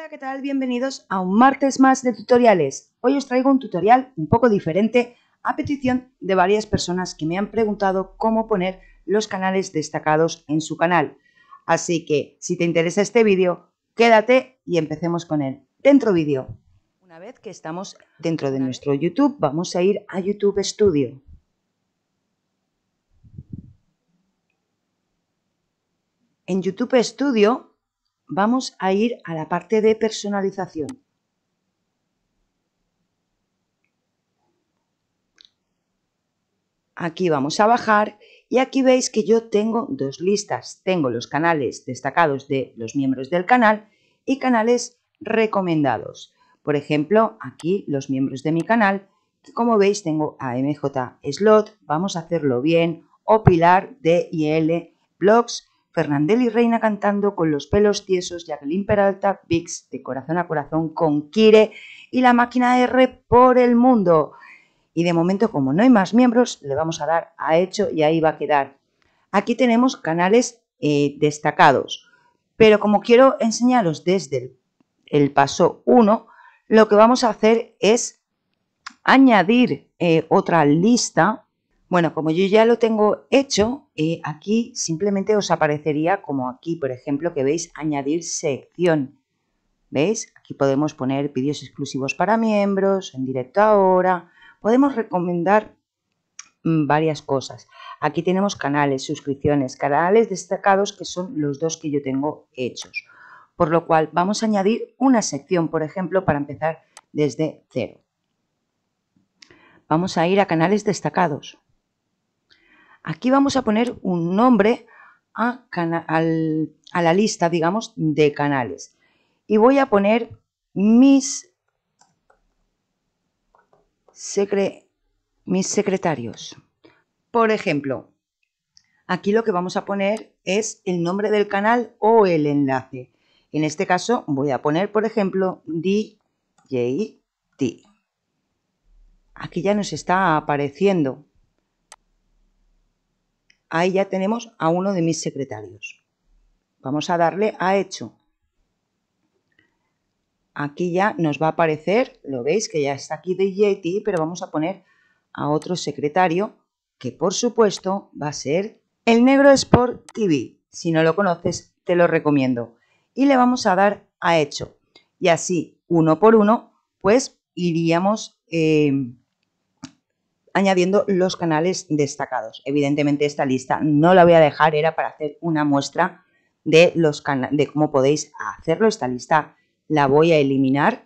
Hola, ¿qué tal? Bienvenidos a un martes más de tutoriales. Hoy os traigo un tutorial un poco diferente a petición de varias personas que me han preguntado cómo poner los canales destacados en su canal. Así que, si te interesa este vídeo, quédate y empecemos con él. Dentro vídeo. Una vez que estamos dentro de nuestro YouTube, vamos a ir a YouTube Studio. En YouTube Studio vamos a ir a la parte de personalización. Aquí vamos a bajar y aquí veis que yo tengo dos listas. Tengo los canales destacados de los miembros del canal y canales recomendados. Por ejemplo, aquí los miembros de mi canal, que como veis tengo a Slot, vamos a hacerlo bien, o Pilar, L Blogs, Fernandel y Reina cantando con los pelos tiesos, Jacqueline Peralta, Vix de corazón a corazón con Kire y la máquina R por el mundo. Y de momento, como no hay más miembros, le vamos a dar a hecho y ahí va a quedar. Aquí tenemos canales eh, destacados, pero como quiero enseñaros desde el, paso 1, lo que vamos a hacer es añadir eh, otra lista bueno, como yo ya lo tengo hecho, eh, aquí simplemente os aparecería como aquí, por ejemplo, que veis añadir sección. ¿Veis? Aquí podemos poner vídeos exclusivos para miembros, en directo ahora. Podemos recomendar mm, varias cosas. Aquí tenemos canales, suscripciones, canales destacados que son los dos que yo tengo hechos. Por lo cual vamos a añadir una sección, por ejemplo, para empezar desde cero. Vamos a ir a canales destacados. Aquí vamos a poner un nombre a, la lista, digamos, de canales. Y voy a poner mis, mis secretarios. Por ejemplo, aquí lo que vamos a poner es el nombre del canal o el enlace. En este caso voy a poner, por ejemplo, DJT. Aquí ya nos está apareciendo Ahí ya tenemos a uno de mis secretarios. Vamos a darle a hecho. Aquí ya nos va a aparecer, lo veis que ya está aquí de pero vamos a poner a otro secretario que por supuesto va a ser el Negro Sport TV. Si no lo conoces, te lo recomiendo. Y le vamos a dar a hecho. Y así, uno por uno, pues iríamos eh, añadiendo los canales destacados. Evidentemente esta lista no la voy a dejar, era para hacer una muestra de, los de cómo podéis hacerlo. Esta lista la voy a eliminar.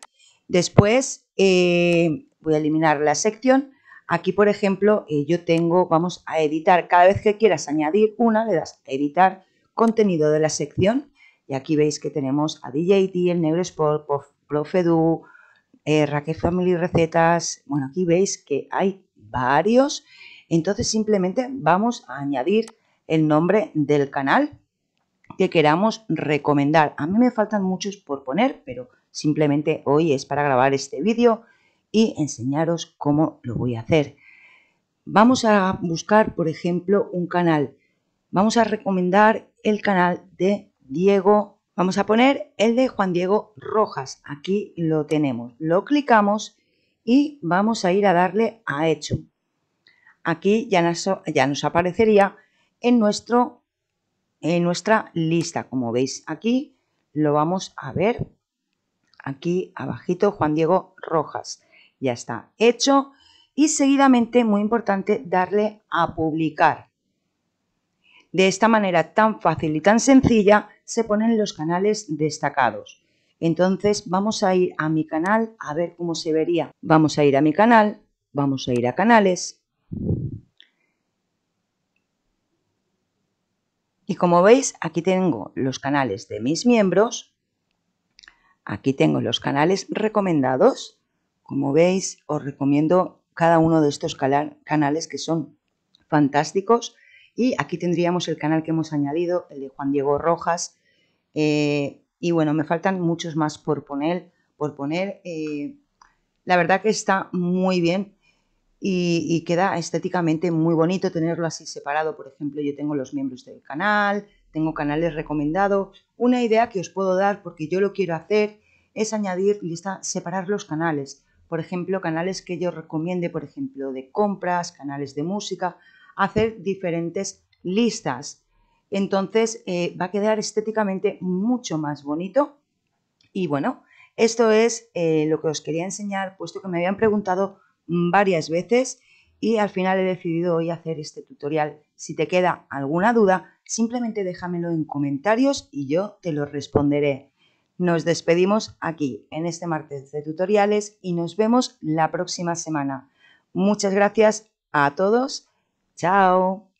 Después eh, voy a eliminar la sección. Aquí, por ejemplo, eh, yo tengo, vamos a editar, cada vez que quieras añadir una, le das a editar contenido de la sección. Y aquí veis que tenemos a DJT, el Negro Sport, Profe eh, Raquel Family Recetas. Bueno, aquí veis que hay varios, entonces simplemente vamos a añadir el nombre del canal que queramos recomendar. A mí me faltan muchos por poner, pero simplemente hoy es para grabar este vídeo y enseñaros cómo lo voy a hacer. Vamos a buscar, por ejemplo, un canal. Vamos a recomendar el canal de Diego. Vamos a poner el de Juan Diego Rojas. Aquí lo tenemos. Lo clicamos y vamos a ir a darle a hecho. Aquí ya nos, ya nos aparecería en, en nuestra lista, como veis aquí, lo vamos a ver aquí abajito, Juan Diego Rojas. Ya está hecho y seguidamente, muy importante, darle a publicar. De esta manera tan fácil y tan sencilla se ponen los canales destacados. Entonces vamos a ir a mi canal a ver cómo se vería. Vamos a ir a mi canal, vamos a ir a canales. Y como veis, aquí tengo los canales de mis miembros. Aquí tengo los canales recomendados. Como veis, os recomiendo cada uno de estos canales que son fantásticos. Y aquí tendríamos el canal que hemos añadido, el de Juan Diego Rojas. Eh, y bueno, me faltan muchos más por poner. Por poner eh, la verdad que está muy bien y, y, queda estéticamente muy bonito tenerlo así separado. Por ejemplo, yo tengo los miembros del canal, tengo canales recomendados. Una idea que os puedo dar, porque yo lo quiero hacer, es añadir lista, separar los canales. Por ejemplo, canales que yo recomiende, por ejemplo, de compras, canales de música, hacer diferentes listas entonces eh, va a quedar estéticamente mucho más bonito. Y bueno, esto es eh, lo que os quería enseñar, puesto que me habían preguntado mm, varias veces y al final he decidido hoy hacer este tutorial. Si te queda alguna duda, simplemente déjamelo en comentarios y yo te lo responderé. Nos despedimos aquí en este martes de tutoriales y nos vemos la próxima semana. Muchas gracias a todos. Chao.